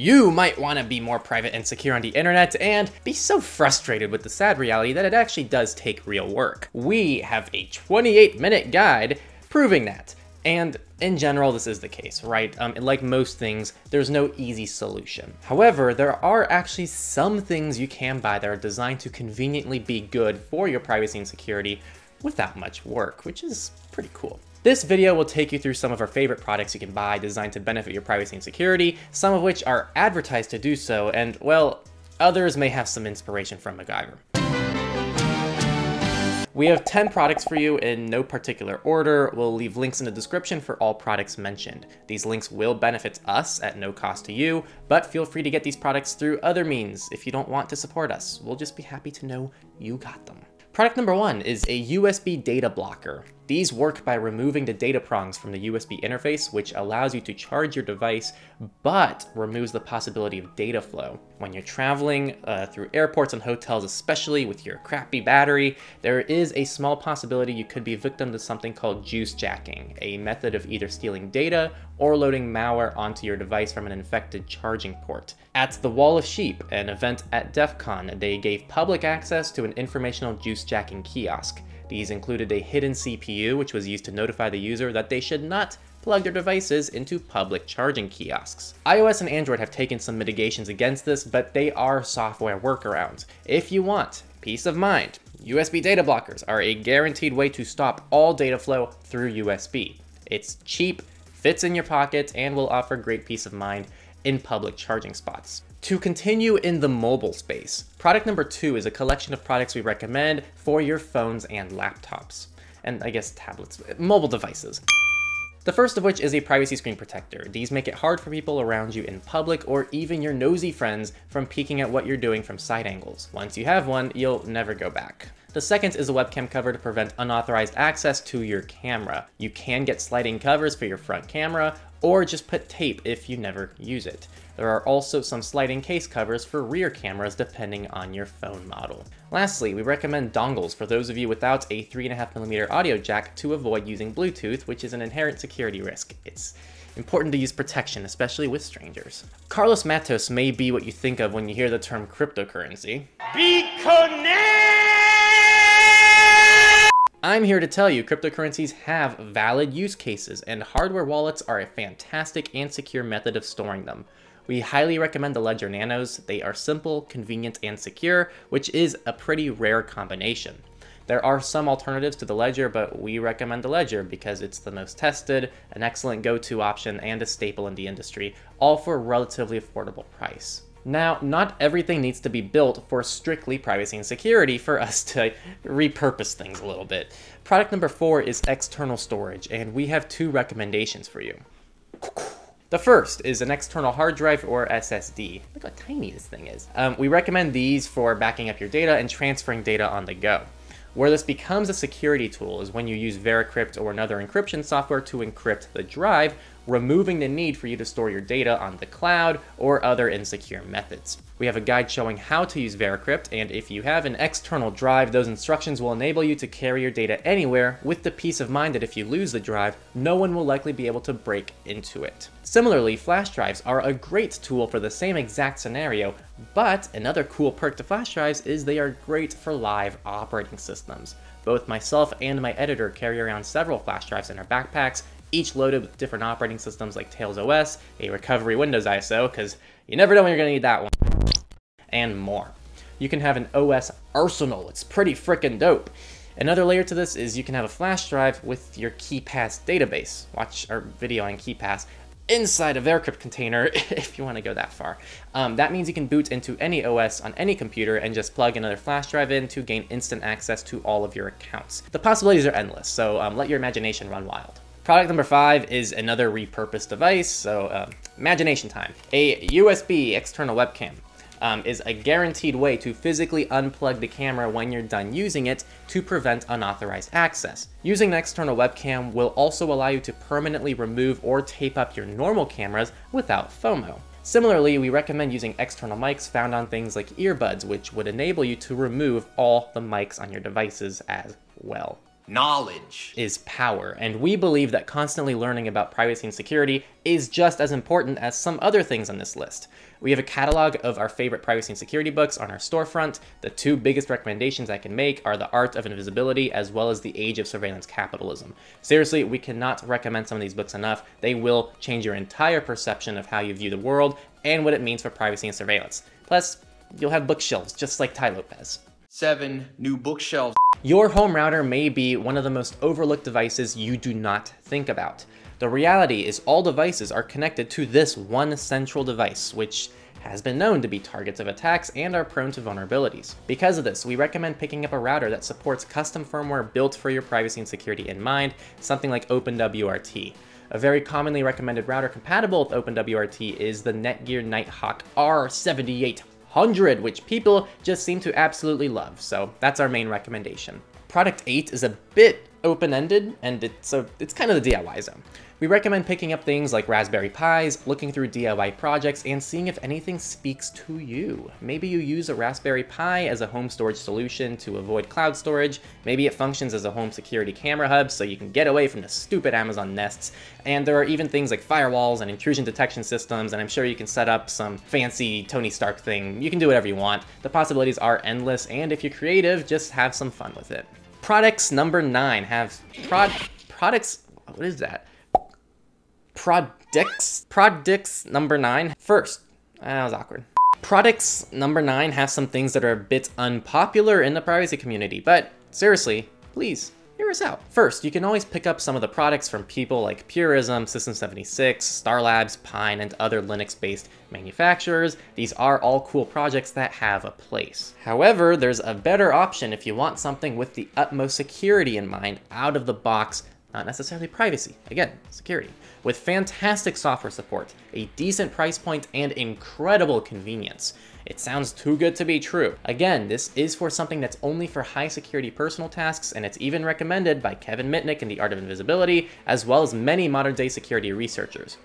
You might want to be more private and secure on the internet and be so frustrated with the sad reality that it actually does take real work. We have a 28 minute guide proving that. And in general, this is the case, right? Um, like most things, there's no easy solution. However, there are actually some things you can buy that are designed to conveniently be good for your privacy and security without much work, which is pretty cool. This video will take you through some of our favorite products you can buy designed to benefit your privacy and security, some of which are advertised to do so, and well, others may have some inspiration from MacGyver. We have 10 products for you in no particular order. We'll leave links in the description for all products mentioned. These links will benefit us at no cost to you, but feel free to get these products through other means if you don't want to support us. We'll just be happy to know you got them. Product number one is a USB data blocker. These work by removing the data prongs from the USB interface, which allows you to charge your device, but removes the possibility of data flow. When you're traveling uh, through airports and hotels, especially with your crappy battery, there is a small possibility you could be victim to something called juice jacking, a method of either stealing data or loading malware onto your device from an infected charging port. At the Wall of Sheep, an event at DEF CON, they gave public access to an informational juice jacking kiosk. These included a hidden CPU, which was used to notify the user that they should not plug their devices into public charging kiosks. iOS and Android have taken some mitigations against this, but they are software workarounds. If you want peace of mind, USB data blockers are a guaranteed way to stop all data flow through USB. It's cheap, fits in your pocket, and will offer great peace of mind in public charging spots. To continue in the mobile space, product number two is a collection of products we recommend for your phones and laptops. And I guess tablets, mobile devices. The first of which is a privacy screen protector. These make it hard for people around you in public or even your nosy friends from peeking at what you're doing from side angles. Once you have one, you'll never go back. The second is a webcam cover to prevent unauthorized access to your camera. You can get sliding covers for your front camera, or just put tape if you never use it. There are also some sliding case covers for rear cameras depending on your phone model. Lastly, we recommend dongles for those of you without a 3.5mm audio jack to avoid using Bluetooth, which is an inherent security risk. It's important to use protection, especially with strangers. Carlos Matos may be what you think of when you hear the term cryptocurrency. Be connected! I'm here to tell you cryptocurrencies have valid use cases and hardware wallets are a fantastic and secure method of storing them. We highly recommend the Ledger Nanos. They are simple, convenient, and secure, which is a pretty rare combination. There are some alternatives to the Ledger, but we recommend the Ledger because it's the most tested, an excellent go-to option, and a staple in the industry, all for a relatively affordable price. Now, not everything needs to be built for strictly privacy and security for us to repurpose things a little bit. Product number four is external storage, and we have two recommendations for you. The first is an external hard drive or SSD. Look how tiny this thing is. Um, we recommend these for backing up your data and transferring data on the go. Where this becomes a security tool is when you use VeraCrypt or another encryption software to encrypt the drive removing the need for you to store your data on the cloud or other insecure methods. We have a guide showing how to use Veracrypt, and if you have an external drive, those instructions will enable you to carry your data anywhere with the peace of mind that if you lose the drive, no one will likely be able to break into it. Similarly, flash drives are a great tool for the same exact scenario, but another cool perk to flash drives is they are great for live operating systems. Both myself and my editor carry around several flash drives in our backpacks, each loaded with different operating systems like Tails OS, a recovery Windows ISO, because you never know when you're going to need that one, and more. You can have an OS arsenal, it's pretty freaking dope. Another layer to this is you can have a flash drive with your KeyPass database. Watch our video on KeyPass inside of their crypt container if you want to go that far. Um, that means you can boot into any OS on any computer and just plug another flash drive in to gain instant access to all of your accounts. The possibilities are endless, so um, let your imagination run wild. Product number five is another repurposed device, so uh, imagination time. A USB external webcam. Um, is a guaranteed way to physically unplug the camera when you're done using it to prevent unauthorized access. Using an external webcam will also allow you to permanently remove or tape up your normal cameras without FOMO. Similarly, we recommend using external mics found on things like earbuds, which would enable you to remove all the mics on your devices as well. Knowledge is power, and we believe that constantly learning about privacy and security is just as important as some other things on this list. We have a catalog of our favorite privacy and security books on our storefront. The two biggest recommendations I can make are The Art of Invisibility as well as The Age of Surveillance Capitalism. Seriously, we cannot recommend some of these books enough. They will change your entire perception of how you view the world and what it means for privacy and surveillance. Plus, you'll have bookshelves just like Ty Lopez. Seven new bookshelves. Your home router may be one of the most overlooked devices you do not think about. The reality is all devices are connected to this one central device, which has been known to be targets of attacks and are prone to vulnerabilities. Because of this, we recommend picking up a router that supports custom firmware built for your privacy and security in mind, something like OpenWRT. A very commonly recommended router compatible with OpenWRT is the Netgear Nighthawk R78 100, which people just seem to absolutely love, so that's our main recommendation. Product 8 is a bit open-ended, and it's, a, it's kind of the DIY zone. We recommend picking up things like Raspberry Pis, looking through DIY projects, and seeing if anything speaks to you. Maybe you use a Raspberry Pi as a home storage solution to avoid cloud storage, maybe it functions as a home security camera hub so you can get away from the stupid Amazon Nests, and there are even things like firewalls and intrusion detection systems, and I'm sure you can set up some fancy Tony Stark thing. You can do whatever you want. The possibilities are endless, and if you're creative, just have some fun with it. Products number nine have prod products. What is that? Products products number nine first. Ah, that was awkward. Products number nine have some things that are a bit unpopular in the privacy community, but seriously, please hear us out. First, you can always pick up some of the products from people like Purism, System76, Star Labs, Pine, and other Linux-based manufacturers. These are all cool projects that have a place. However, there's a better option if you want something with the utmost security in mind, out of the box, not necessarily privacy, again, security, with fantastic software support, a decent price point, and incredible convenience. It sounds too good to be true. Again, this is for something that's only for high security personal tasks, and it's even recommended by Kevin Mitnick in The Art of Invisibility, as well as many modern day security researchers.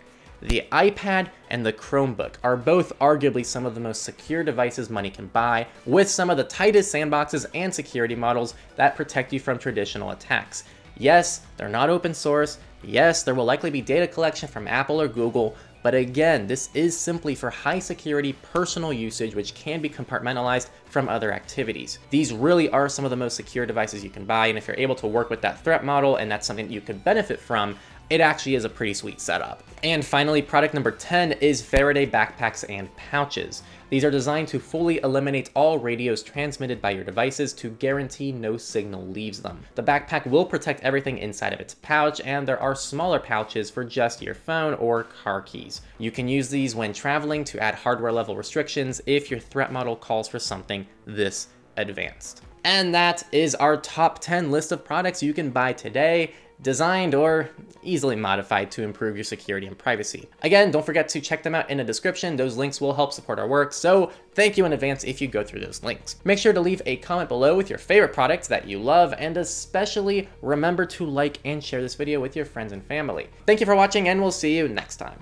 The iPad and the Chromebook are both arguably some of the most secure devices money can buy, with some of the tightest sandboxes and security models that protect you from traditional attacks. Yes, they're not open source. Yes, there will likely be data collection from Apple or Google, but again, this is simply for high security personal usage, which can be compartmentalized from other activities. These really are some of the most secure devices you can buy. And if you're able to work with that threat model and that's something you could benefit from, it actually is a pretty sweet setup. And finally, product number 10 is Faraday backpacks and pouches. These are designed to fully eliminate all radios transmitted by your devices to guarantee no signal leaves them. The backpack will protect everything inside of its pouch, and there are smaller pouches for just your phone or car keys. You can use these when traveling to add hardware level restrictions if your threat model calls for something this advanced. And that is our top 10 list of products you can buy today designed or easily modified to improve your security and privacy. Again, don't forget to check them out in the description. Those links will help support our work, so thank you in advance if you go through those links. Make sure to leave a comment below with your favorite products that you love, and especially remember to like and share this video with your friends and family. Thank you for watching, and we'll see you next time.